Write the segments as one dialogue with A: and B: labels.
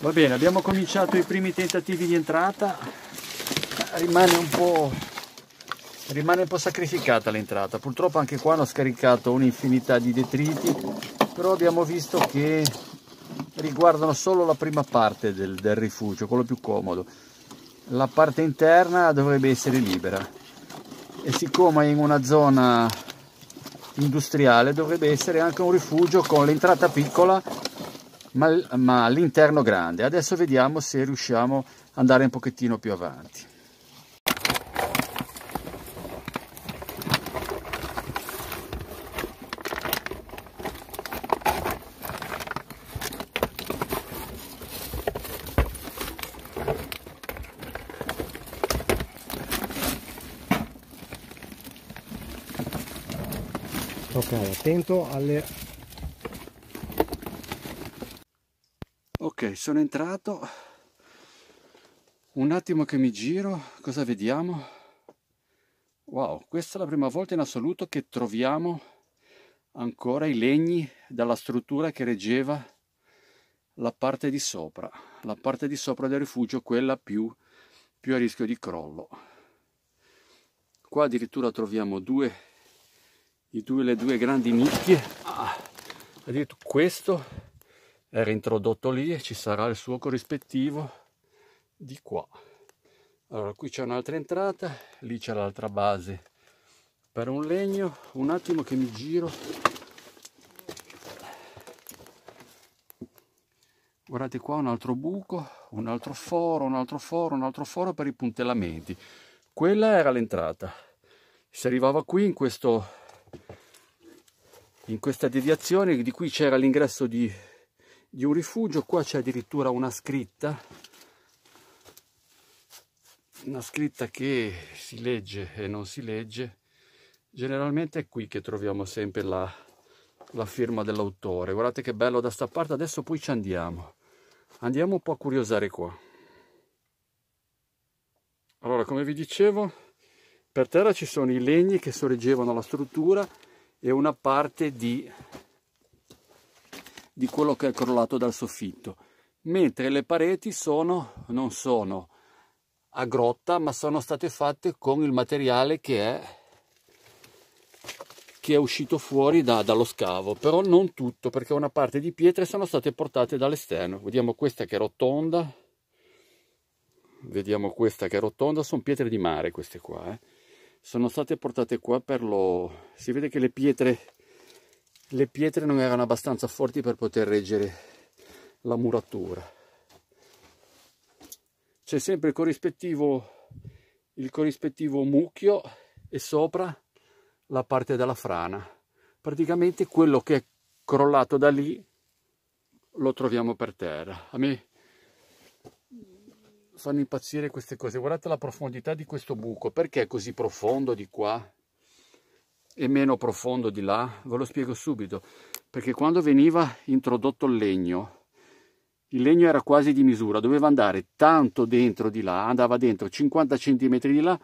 A: Va bene, abbiamo cominciato i primi tentativi di entrata, rimane un po', rimane un po sacrificata l'entrata, purtroppo anche qua hanno scaricato un'infinità di detriti, però abbiamo visto che riguardano solo la prima parte del, del rifugio, quello più comodo, la parte interna dovrebbe essere libera e siccome è in una zona industriale dovrebbe essere anche un rifugio con l'entrata piccola ma, ma all'interno grande. Adesso vediamo se riusciamo ad andare un pochettino più avanti. ok attento alle sono entrato un attimo che mi giro cosa vediamo wow questa è la prima volta in assoluto che troviamo ancora i legni dalla struttura che reggeva la parte di sopra la parte di sopra del rifugio quella più, più a rischio di crollo qua addirittura troviamo due, i due le due grandi nicchie ah, questo era introdotto lì e ci sarà il suo corrispettivo di qua allora qui c'è un'altra entrata lì c'è l'altra base per un legno un attimo che mi giro guardate qua un altro buco un altro foro un altro foro un altro foro per i puntellamenti quella era l'entrata si arrivava qui in questo in questa deviazione di qui c'era l'ingresso di di un rifugio, qua c'è addirittura una scritta, una scritta che si legge e non si legge, generalmente è qui che troviamo sempre la, la firma dell'autore, guardate che bello da sta parte, adesso poi ci andiamo, andiamo un po' a curiosare qua. Allora, come vi dicevo, per terra ci sono i legni che sorreggevano la struttura e una parte di di quello che è crollato dal soffitto, mentre le pareti sono, non sono a grotta, ma sono state fatte con il materiale che è, che è uscito fuori da, dallo scavo, però non tutto, perché una parte di pietre sono state portate dall'esterno. Vediamo questa che è rotonda, vediamo questa che è rotonda, sono pietre di mare queste qua, eh. sono state portate qua per lo... si vede che le pietre le pietre non erano abbastanza forti per poter reggere la muratura. C'è sempre il corrispettivo, il corrispettivo mucchio e sopra la parte della frana. Praticamente quello che è crollato da lì lo troviamo per terra. A me fanno impazzire queste cose. Guardate la profondità di questo buco. Perché è così profondo di qua? e meno profondo di là, ve lo spiego subito, perché quando veniva introdotto il legno, il legno era quasi di misura, doveva andare tanto dentro di là, andava dentro 50 cm di là,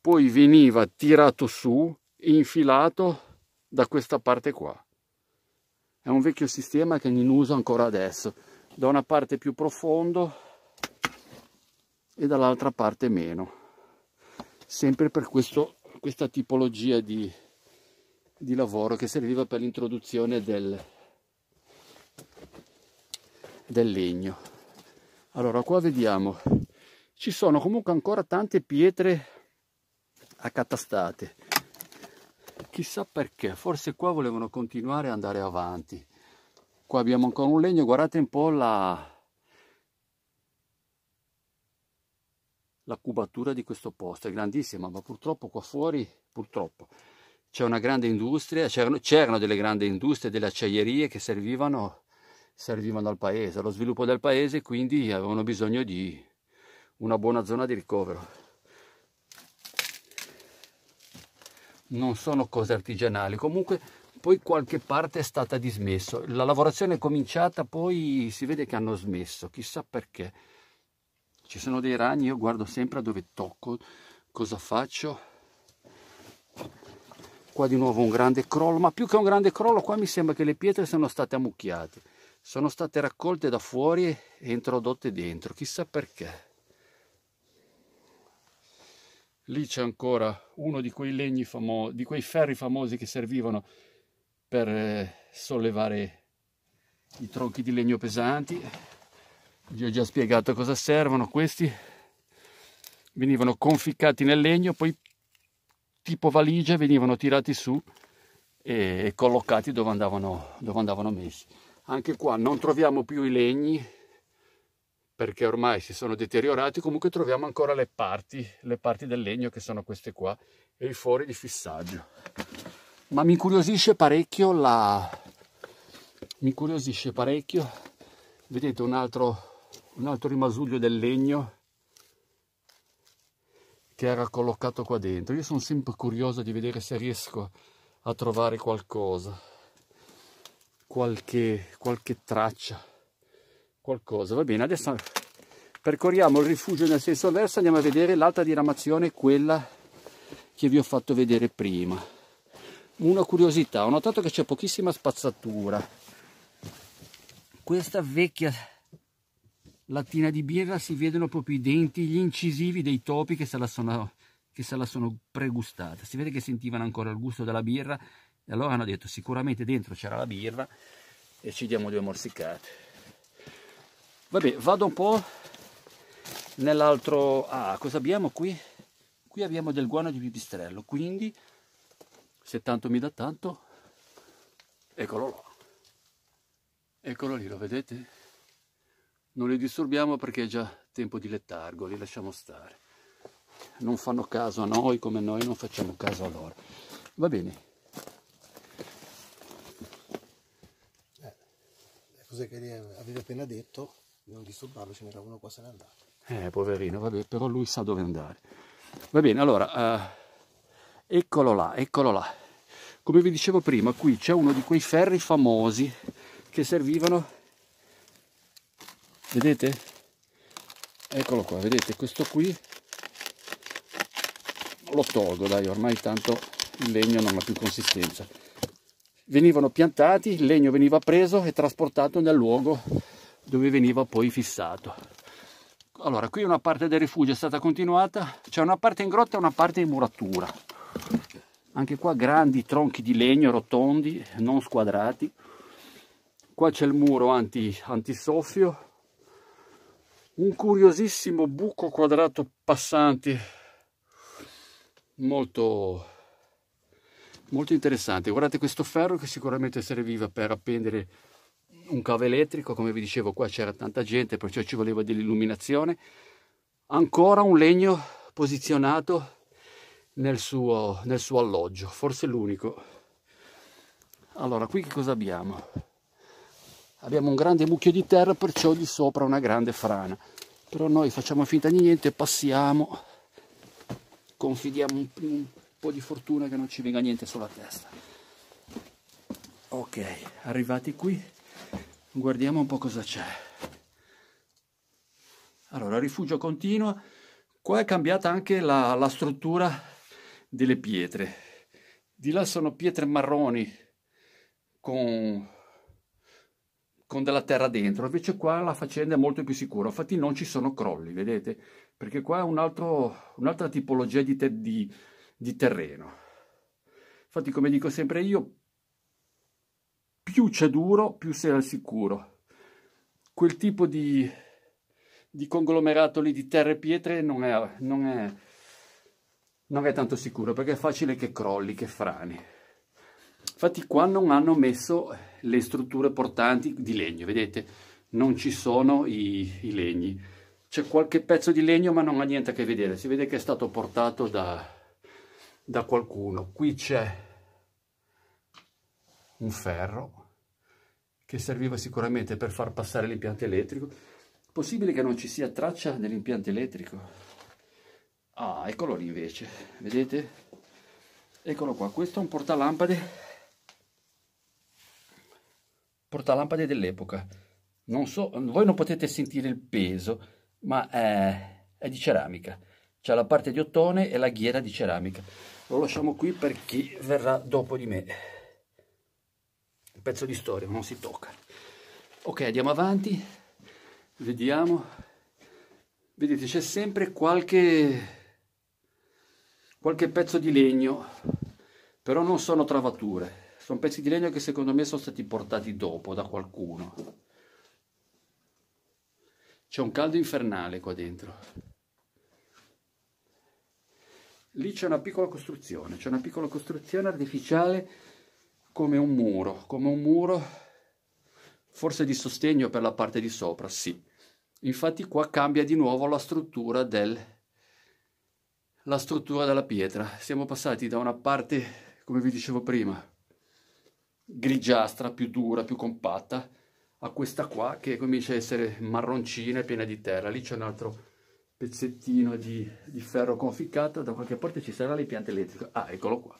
A: poi veniva tirato su, infilato da questa parte qua. È un vecchio sistema che è in uso ancora adesso, da una parte più profondo e dall'altra parte meno, sempre per questo questa tipologia di, di lavoro che serviva per l'introduzione del, del legno. Allora qua vediamo, ci sono comunque ancora tante pietre accatastate. Chissà perché, forse qua volevano continuare ad andare avanti. Qua abbiamo ancora un legno, guardate un po' la, la cubatura di questo posto, è grandissima, ma purtroppo qua fuori, purtroppo, c'è una grande industria, c'erano, delle grandi industrie, delle acciaierie che servivano, servivano al paese, allo sviluppo del paese, quindi avevano bisogno di una buona zona di ricovero. Non sono cose artigianali, comunque poi qualche parte è stata dismessa. La lavorazione è cominciata, poi si vede che hanno smesso, chissà perché ci sono dei ragni io guardo sempre dove tocco cosa faccio qua di nuovo un grande crollo ma più che un grande crollo qua mi sembra che le pietre siano state ammucchiate sono state raccolte da fuori e introdotte dentro chissà perché lì c'è ancora uno di quei legni famosi di quei ferri famosi che servivano per eh, sollevare i tronchi di legno pesanti vi ho già spiegato cosa servono questi venivano conficcati nel legno poi tipo valigia venivano tirati su e collocati dove andavano, dove andavano messi anche qua non troviamo più i legni perché ormai si sono deteriorati comunque troviamo ancora le parti le parti del legno che sono queste qua e i fori di fissaggio ma mi incuriosisce parecchio la mi incuriosisce parecchio vedete un altro un altro rimasuglio del legno che era collocato qua dentro. Io sono sempre curioso di vedere se riesco a trovare qualcosa, qualche, qualche traccia, qualcosa. Va bene, adesso percorriamo il rifugio nel senso avverso, andiamo a vedere l'altra diramazione, quella che vi ho fatto vedere prima. Una curiosità, ho notato che c'è pochissima spazzatura. Questa vecchia la di birra si vedono proprio i denti, gli incisivi dei topi che se la sono, che se la sono pregustata. Si vede che sentivano ancora il gusto della birra e allora hanno detto sicuramente dentro c'era la birra e ci diamo due morsicate. Vabbè, vado un po' nell'altro... Ah, cosa abbiamo qui? Qui abbiamo del guano di pipistrello, quindi se tanto mi dà tanto, eccolo là. Eccolo lì, lo vedete? Non li disturbiamo perché è già tempo di letargo, li lasciamo stare. Non fanno caso a noi come noi non facciamo caso a loro. Va bene. Eh, le cose che avete appena detto, non disturbarlo, ce n'era uno qua se n'è andato. Eh, poverino, vabbè, però lui sa dove andare. Va bene, allora, eh, eccolo là, eccolo là. Come vi dicevo prima, qui c'è uno di quei ferri famosi che servivano vedete eccolo qua vedete questo qui lo tolgo dai ormai tanto il legno non ha più consistenza venivano piantati il legno veniva preso e trasportato nel luogo dove veniva poi fissato allora qui una parte del rifugio è stata continuata c'è una parte in grotta e una parte in muratura anche qua grandi tronchi di legno rotondi non squadrati qua c'è il muro anti, antisoffio un curiosissimo buco quadrato passanti molto molto interessante guardate questo ferro che sicuramente serviva per appendere un cavo elettrico come vi dicevo qua c'era tanta gente perciò ci voleva dell'illuminazione ancora un legno posizionato nel suo, nel suo alloggio forse l'unico allora qui che cosa abbiamo abbiamo un grande mucchio di terra, perciò di sopra una grande frana. Però noi facciamo finta di niente, passiamo, confidiamo un, un po' di fortuna che non ci venga niente sulla testa. Ok, arrivati qui, guardiamo un po' cosa c'è. Allora, rifugio continua. Qua è cambiata anche la, la struttura delle pietre. Di là sono pietre marroni con con della terra dentro, invece qua la faccenda è molto più sicura, infatti non ci sono crolli, vedete? Perché qua è un'altra un tipologia di, te, di, di terreno. Infatti come dico sempre io, più c'è duro, più sei al sicuro. Quel tipo di, di conglomerato lì di terre e pietre non è, non, è, non è tanto sicuro, perché è facile che crolli, che frani. Infatti qua non hanno messo le strutture portanti di legno, vedete? Non ci sono i, i legni. C'è qualche pezzo di legno ma non ha niente a che vedere, si vede che è stato portato da, da qualcuno. Qui c'è un ferro che serviva sicuramente per far passare l'impianto elettrico. Possibile che non ci sia traccia dell'impianto elettrico? Ah, eccolo lì invece, vedete? Eccolo qua, questo è un portalampade portalampade dell'epoca. Non so, voi non potete sentire il peso, ma è, è di ceramica. C'è la parte di ottone e la ghiera di ceramica. Lo lasciamo qui per chi verrà dopo di me. Un pezzo di storia, non si tocca. Ok, andiamo avanti. Vediamo. Vedete, c'è sempre qualche qualche pezzo di legno, però non sono travature sono pezzi di legno che secondo me sono stati portati dopo da qualcuno. C'è un caldo infernale qua dentro. Lì c'è una piccola costruzione, c'è una piccola costruzione artificiale come un muro, come un muro forse di sostegno per la parte di sopra, sì. Infatti qua cambia di nuovo la struttura del, la struttura della pietra. Siamo passati da una parte, come vi dicevo prima, grigiastra, più dura, più compatta, a questa qua che comincia a essere marroncina e piena di terra. Lì c'è un altro pezzettino di, di, ferro conficcato, da qualche parte ci sarà l'impianto elettrico. Ah, eccolo qua,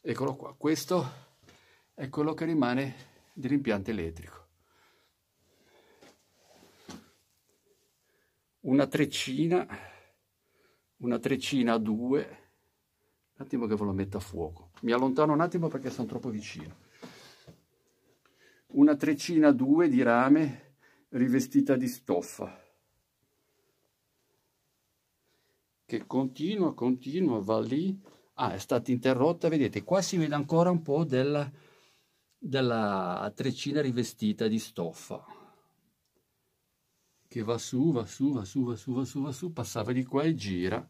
A: eccolo qua. Questo è quello che rimane dell'impianto elettrico. Una treccina, una treccina a due, un attimo che ve lo metto a fuoco. Mi allontano un attimo perché sono troppo vicino una treccina 2 di rame rivestita di stoffa che continua, continua, va lì. Ah, è stata interrotta, vedete, qua si vede ancora un po' della, della treccina rivestita di stoffa che va su, va su, va su, va su, va su, va su, passava di qua e gira.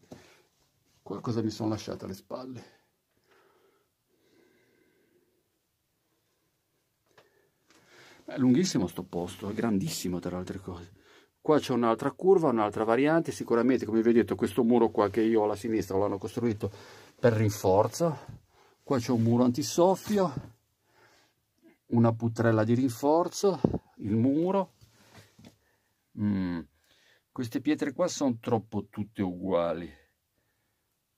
A: Qualcosa mi sono lasciato alle spalle. È lunghissimo sto posto, è grandissimo tra le altre cose. Qua c'è un'altra curva, un'altra variante, sicuramente come vi ho detto questo muro qua che io ho alla sinistra l'hanno costruito per rinforzo. Qua c'è un muro antisoffio, una putrella di rinforzo, il muro. Mm. Queste pietre qua sono troppo tutte uguali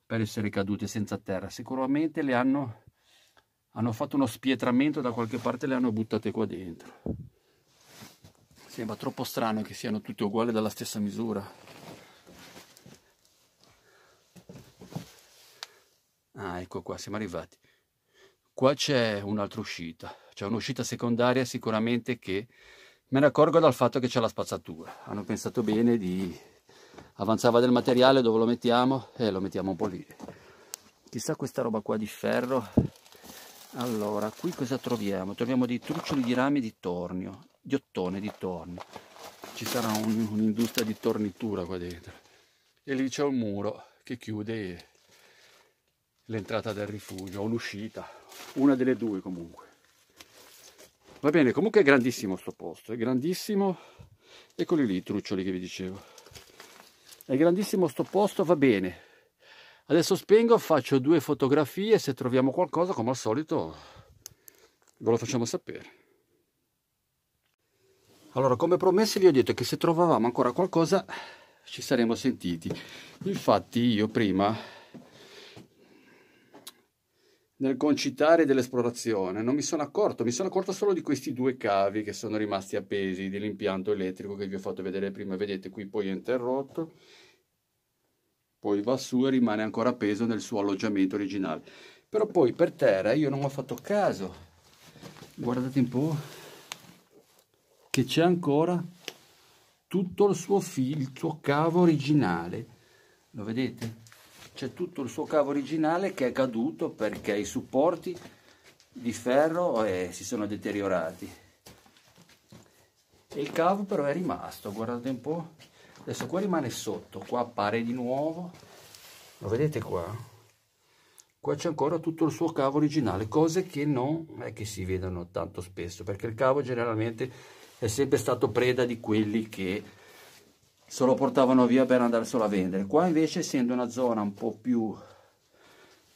A: per essere cadute senza terra. Sicuramente le hanno hanno fatto uno spietramento da qualche parte e le hanno buttate qua dentro. Sembra troppo strano che siano tutte uguali dalla stessa misura. Ah, ecco qua, siamo arrivati. Qua c'è un'altra uscita, c'è un'uscita secondaria sicuramente che me ne accorgo dal fatto che c'è la spazzatura. Hanno pensato bene di avanzava del materiale dove lo mettiamo e eh, lo mettiamo un po' lì. Chissà questa roba qua di ferro allora, qui cosa troviamo? Troviamo dei truccioli di rame di tornio, di ottone di tornio. Ci sarà un'industria un di tornitura qua dentro. E lì c'è un muro che chiude l'entrata del rifugio, o l'uscita, una delle due comunque. Va bene, comunque è grandissimo sto posto, è grandissimo. Eccoli lì i truccioli che vi dicevo. È grandissimo sto posto, va bene. Adesso spengo, faccio due fotografie, se troviamo qualcosa, come al solito, ve lo facciamo sapere. Allora, come promesso vi ho detto che se trovavamo ancora qualcosa ci saremmo sentiti. Infatti io prima, nel concitare dell'esplorazione, non mi sono accorto, mi sono accorto solo di questi due cavi che sono rimasti appesi dell'impianto elettrico che vi ho fatto vedere prima. Vedete, qui poi è interrotto poi va su e rimane ancora appeso nel suo alloggiamento originale. Però poi per terra io non ho fatto caso, guardate un po', che c'è ancora tutto il suo, fil, il suo cavo originale, lo vedete? C'è tutto il suo cavo originale che è caduto perché i supporti di ferro eh, si sono deteriorati. E il cavo però è rimasto, guardate un po' Adesso qua rimane sotto, qua appare di nuovo. Lo vedete qua? Qua c'è ancora tutto il suo cavo originale, cose che non è che si vedono tanto spesso, perché il cavo generalmente è sempre stato preda di quelli che se lo portavano via per andarselo a vendere. Qua invece, essendo una zona un po' più un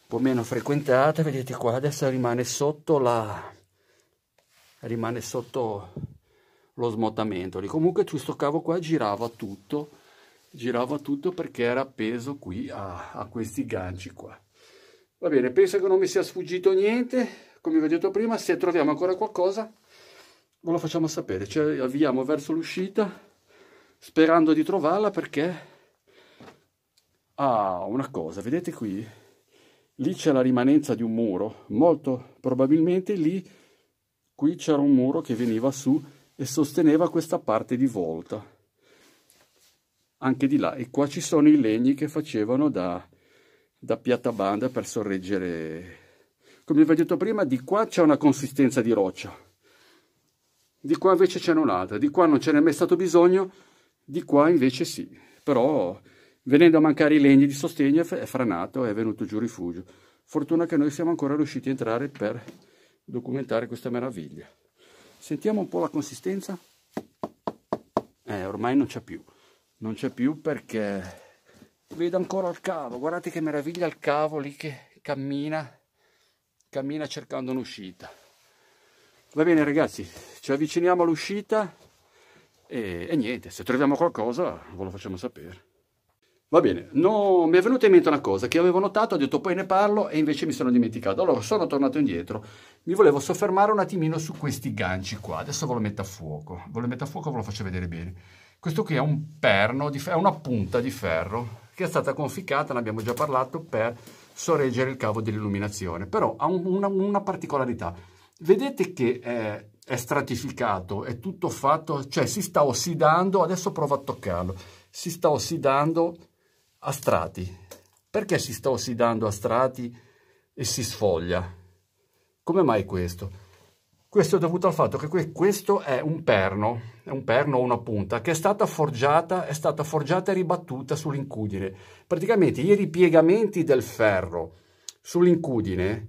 A: po' meno frequentata, vedete qua adesso rimane sotto la rimane sotto lo smottamento. Comunque questo cavo qua girava tutto, girava tutto perché era appeso qui a, a questi ganci qua. Va bene, penso che non mi sia sfuggito niente. Come vi ho detto prima, se troviamo ancora qualcosa, ve lo facciamo sapere. Ci avviamo verso l'uscita sperando di trovarla perché... Ah, una cosa, vedete qui? Lì c'è la rimanenza di un muro. Molto probabilmente lì, qui c'era un muro che veniva su e sosteneva questa parte di volta anche di là e qua ci sono i legni che facevano da, da piattabanda per sorreggere come vi ho detto prima di qua c'è una consistenza di roccia di qua invece c'è un'altra di qua non ce n'è mai stato bisogno di qua invece sì però venendo a mancare i legni di sostegno è franato è venuto giù rifugio fortuna che noi siamo ancora riusciti a entrare per documentare questa meraviglia Sentiamo un po' la consistenza. Eh, ormai non c'è più. Non c'è più perché vedo ancora il cavo. Guardate che meraviglia il cavo lì che cammina, cammina cercando un'uscita. Va bene ragazzi, ci avviciniamo all'uscita e, e niente, se troviamo qualcosa ve lo facciamo sapere. Va bene, no, mi è venuta in mente una cosa che avevo notato, ho detto poi ne parlo e invece mi sono dimenticato. Allora sono tornato indietro, mi volevo soffermare un attimino su questi ganci qua, adesso ve lo metto a fuoco, ve lo metto a fuoco ve lo faccio vedere bene. Questo qui è un perno, di è una punta di ferro che è stata conficcata, ne abbiamo già parlato, per sorreggere il cavo dell'illuminazione, però ha un, una, una, particolarità. Vedete che è, è stratificato, è tutto fatto, cioè si sta ossidando, adesso provo a toccarlo, si sta ossidando a strati. Perché si sta ossidando a strati e si sfoglia? Come mai questo? Questo è dovuto al fatto che questo è un perno, è un perno o una punta, che è stata forgiata, è stata forgiata e ribattuta sull'incudine. Praticamente i ripiegamenti del ferro sull'incudine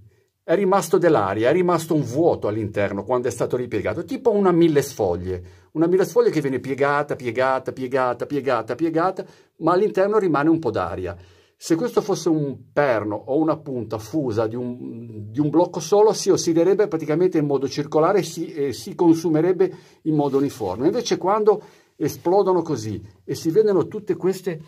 A: è rimasto dell'aria, è rimasto un vuoto all'interno quando è stato ripiegato, tipo una mille sfoglie, una mille sfoglie che viene piegata, piegata, piegata, piegata, piegata, ma all'interno rimane un po' d'aria. Se questo fosse un perno o una punta fusa di un, di un blocco solo, si ossiderebbe praticamente in modo circolare e si, e si consumerebbe in modo uniforme. Invece quando esplodono così e si vedono tutte queste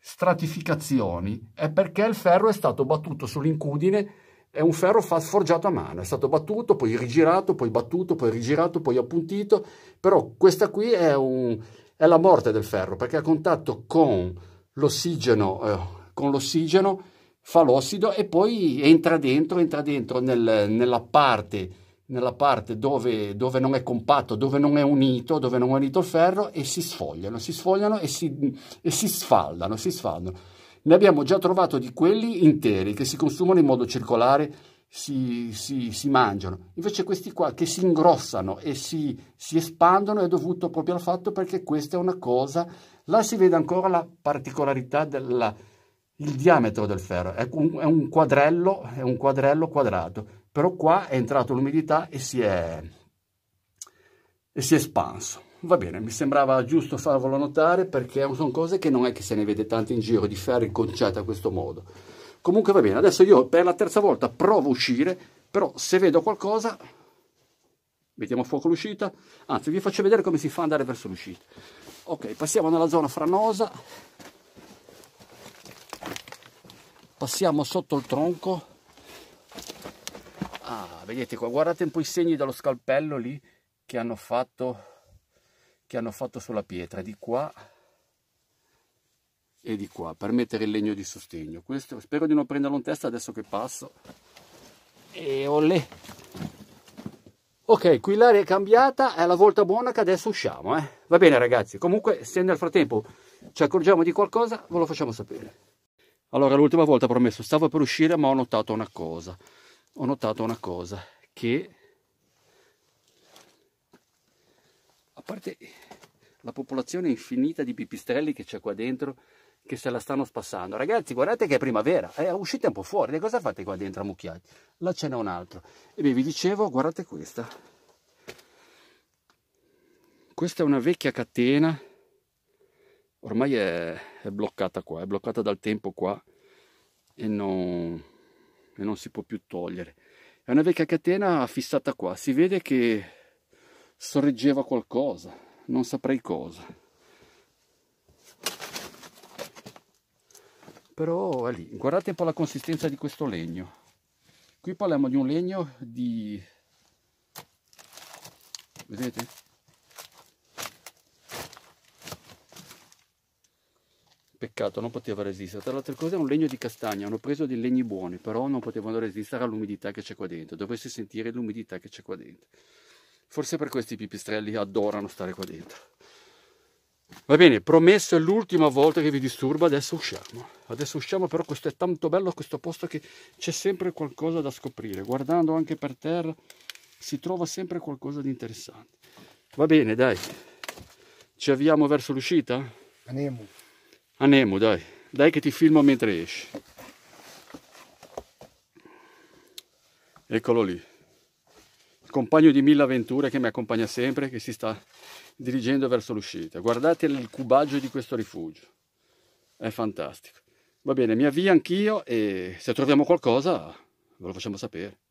A: stratificazioni, è perché il ferro è stato battuto sull'incudine è un ferro forgiato a mano, è stato battuto, poi rigirato, poi battuto, poi rigirato, poi appuntito, però questa qui è, un, è la morte del ferro perché a contatto con l'ossigeno, eh, con l'ossigeno fa l'ossido e poi entra dentro, entra dentro nel, nella parte, nella parte dove, dove, non è compatto, dove non è unito, dove non è unito il ferro e si sfogliano, si sfogliano e si, e si sfaldano, si sfaldano. Ne abbiamo già trovato di quelli interi che si consumano in modo circolare, si, si, si mangiano. Invece questi qua che si ingrossano e si, si espandono è dovuto proprio al fatto perché questa è una cosa... Là si vede ancora la particolarità del il diametro del ferro è un, è un, quadrello è un quadrello quadrato però qua è entrata l'umidità e si è e si è espanso Va bene, mi sembrava giusto farvelo notare perché sono cose che non è che se ne vede tanto in giro, di ferri conciate a questo modo. Comunque va bene, adesso io per la terza volta provo a uscire, però se vedo qualcosa, mettiamo a fuoco l'uscita, anzi vi faccio vedere come si fa ad andare verso l'uscita. Ok, passiamo nella zona franosa, passiamo sotto il tronco, ah, vedete qua, guardate un po' i segni dello scalpello lì che hanno fatto che hanno fatto sulla pietra di qua e di qua per mettere il legno di sostegno questo spero di non prenderlo in testa adesso che passo e olè ok qui l'aria è cambiata è la volta buona che adesso usciamo eh. va bene ragazzi comunque se nel frattempo ci accorgiamo di qualcosa ve lo facciamo sapere allora l'ultima volta promesso stavo per uscire ma ho notato una cosa ho notato una cosa che parte la popolazione infinita di pipistrelli che c'è qua dentro che se la stanno spassando. Ragazzi, guardate che è primavera, eh, uscite un po' fuori, e cosa fate qua dentro a ammucchiati? Là ce n'è un altro. E beh, vi dicevo, guardate questa. Questa è una vecchia catena, ormai è, è bloccata qua, è bloccata dal tempo qua e non, e non si può più togliere. È una vecchia catena fissata qua, si vede che sorreggeva qualcosa, non saprei cosa. Però è lì, guardate un po' la consistenza di questo legno. Qui parliamo di un legno di... Vedete? Peccato, non poteva resistere. Tra le altre cose è un legno di castagna, hanno preso dei legni buoni, però non potevano resistere all'umidità che c'è qua dentro. Dovreste sentire l'umidità che c'è qua dentro. Forse per questi pipistrelli adorano stare qua dentro. Va bene, promesso è l'ultima volta che vi disturbo, adesso usciamo. Adesso usciamo, però questo è tanto bello questo posto che c'è sempre qualcosa da scoprire. Guardando anche per terra si trova sempre qualcosa di interessante. Va bene, dai. Ci avviamo verso l'uscita? Anemo. Anemo, dai. Dai che ti filmo mentre esci. Eccolo lì il compagno di mille avventure che mi accompagna sempre, che si sta dirigendo verso l'uscita. Guardate il cubaggio di questo rifugio, è fantastico. Va bene, mi avvio anch'io e se troviamo qualcosa ve lo facciamo sapere.